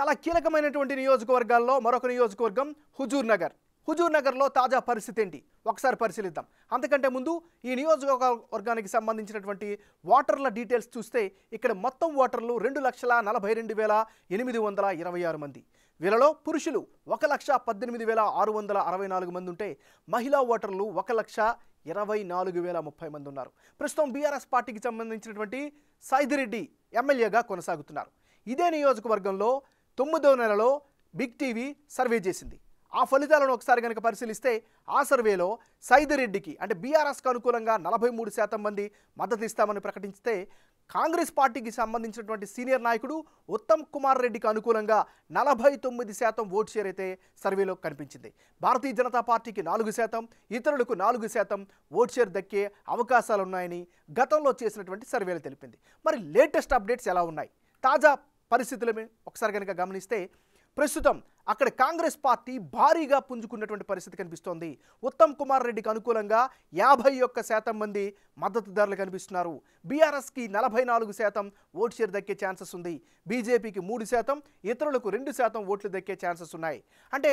చాలా కీలకమైనటువంటి నియోజకవర్గాల్లో మరొక నియోజకవర్గం హుజూర్ నగర్ హుజూర్ నగర్లో తాజా పరిస్థితి ఏంటి ఒకసారి పరిశీలిద్దాం అంతకంటే ముందు ఈ నియోజకవర్గానికి సంబంధించినటువంటి వాటర్ల డీటెయిల్స్ చూస్తే ఇక్కడ మొత్తం ఓటర్లు రెండు లక్షల నలభై రెండు వేల ఎనిమిది వందల ఇరవై ఆరు మంది వీళ్ళలో పురుషులు ఒక లక్ష పద్దెనిమిది వేల ఆరు వందల అరవై నాలుగు మంది ఉంటే మహిళా ఓటర్లు ఒక లక్ష ఇరవై నాలుగు వేల ముప్పై మంది ఉన్నారు ప్రస్తుతం బీఆర్ఎస్ పార్టీకి సంబంధించినటువంటి సైదిరెడ్డి ఎమ్మెల్యేగా కొనసాగుతున్నారు ఇదే నియోజకవర్గంలో తొమ్మిదో నెలలో బిగ్ టీవీ సర్వే చేసింది ఆ ఫలితాలను ఒకసారి కనుక పరిశీలిస్తే ఆ సర్వేలో సైదిరెడ్డికి అంటే బీఆర్ఎస్కు అనుకూలంగా నలభై మూడు శాతం మంది మద్దతు ఇస్తామని ప్రకటిస్తే కాంగ్రెస్ పార్టీకి సంబంధించినటువంటి సీనియర్ నాయకుడు ఉత్తమ్ కుమార్ రెడ్డికి అనుకూలంగా నలభై తొమ్మిది శాతం ఓటు షేర్ అయితే సర్వేలో కనిపించింది భారతీయ జనతా పార్టీకి నాలుగు శాతం ఇతరులకు నాలుగు శాతం ఓటు షేర్ దక్కే అవకాశాలున్నాయని గతంలో చేసినటువంటి సర్వేలు తెలిపింది మరి లేటెస్ట్ అప్డేట్స్ ఎలా ఉన్నాయి తాజా పరిస్థితులమే ఒకసారి కనుక గమనిస్తే ప్రస్తుతం అక్కడ కాంగ్రెస్ పార్టీ భారీగా పుంజుకున్నటువంటి పరిస్థితి కనిపిస్తోంది ఉత్తమ్ కుమార్ రెడ్డికి అనుకూలంగా యాభై ఒక్క శాతం మంది మద్దతుదారులు కనిపిస్తున్నారు బీఆర్ఎస్కి నలభై నాలుగు శాతం ఓటు షేర్ దక్కే ఛాన్సెస్ ఉంది బీజేపీకి మూడు శాతం ఇతరులకు రెండు శాతం ఓట్లు దక్కే ఛాన్సెస్ ఉన్నాయి అంటే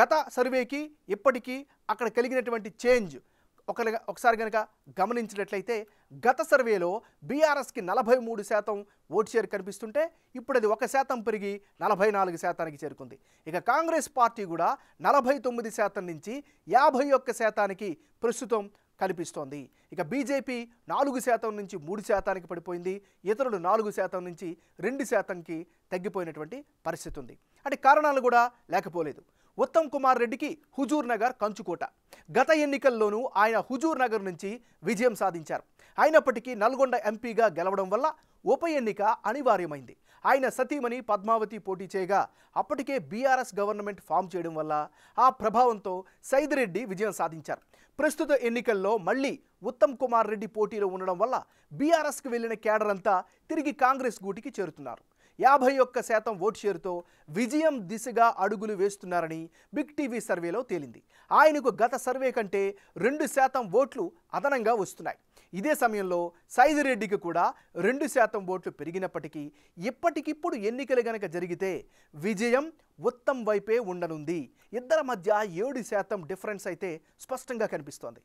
గత సర్వేకి ఇప్పటికీ అక్కడ కలిగినటువంటి చేంజ్ ఒక ఒకసారి కనుక గమనించినట్లయితే గత సర్వేలో బీఆర్ఎస్కి నలభై మూడు శాతం ఓటు షేర్ కనిపిస్తుంటే ఇప్పుడు అది ఒక శాతం పెరిగి నలభై నాలుగు శాతానికి చేరుకుంది ఇక కాంగ్రెస్ పార్టీ కూడా నలభై తొమ్మిది శాతం నుంచి యాభై ఒక్క శాతానికి ప్రస్తుతం కనిపిస్తోంది ఇక బీజేపీ నాలుగు శాతం నుంచి మూడు శాతానికి పడిపోయింది ఇతరులు నాలుగు శాతం నుంచి రెండు శాతంకి తగ్గిపోయినటువంటి పరిస్థితి ఉంది అంటే కారణాలు కూడా లేకపోలేదు ఉత్తమ్ కుమార్ రెడ్డికి హుజూర్ నగర్ కంచుకోట గత ఎన్నికల్లోనూ ఆయన హుజూర్ నగర్ నుంచి విజయం సాధించారు అయినప్పటికీ నల్గొండ ఎంపీగా గెలవడం వల్ల ఉప ఎన్నిక అనివార్యమైంది ఆయన సతీమణి పద్మావతి పోటీ చేయగా అప్పటికే బీఆర్ఎస్ గవర్నమెంట్ ఫామ్ చేయడం వల్ల ఆ ప్రభావంతో సైదిరెడ్డి విజయం సాధించారు ప్రస్తుత ఎన్నికల్లో మళ్ళీ ఉత్తమ్ కుమార్ రెడ్డి పోటీలో ఉండడం వల్ల బీఆర్ఎస్కి వెళ్ళిన కేడర్ అంతా తిరిగి కాంగ్రెస్ గూటికి చేరుతున్నారు యాభై ఒక్క శాతం ఓటు షేరుతో విజయం దిశగా అడుగులు వేస్తున్నారని బిగ్ టీవీ సర్వేలో తేలింది ఆయనకు గత సర్వే కంటే రెండు శాతం ఓట్లు అదనంగా వస్తున్నాయి ఇదే సమయంలో సైదిరెడ్డికి కూడా రెండు శాతం ఓట్లు పెరిగినప్పటికీ ఇప్పటికిప్పుడు ఎన్నికలు గనక జరిగితే విజయం ఉత్తం వైపే ఉండనుంది ఇద్దరి మధ్య ఏడు శాతం డిఫరెన్స్ అయితే స్పష్టంగా కనిపిస్తోంది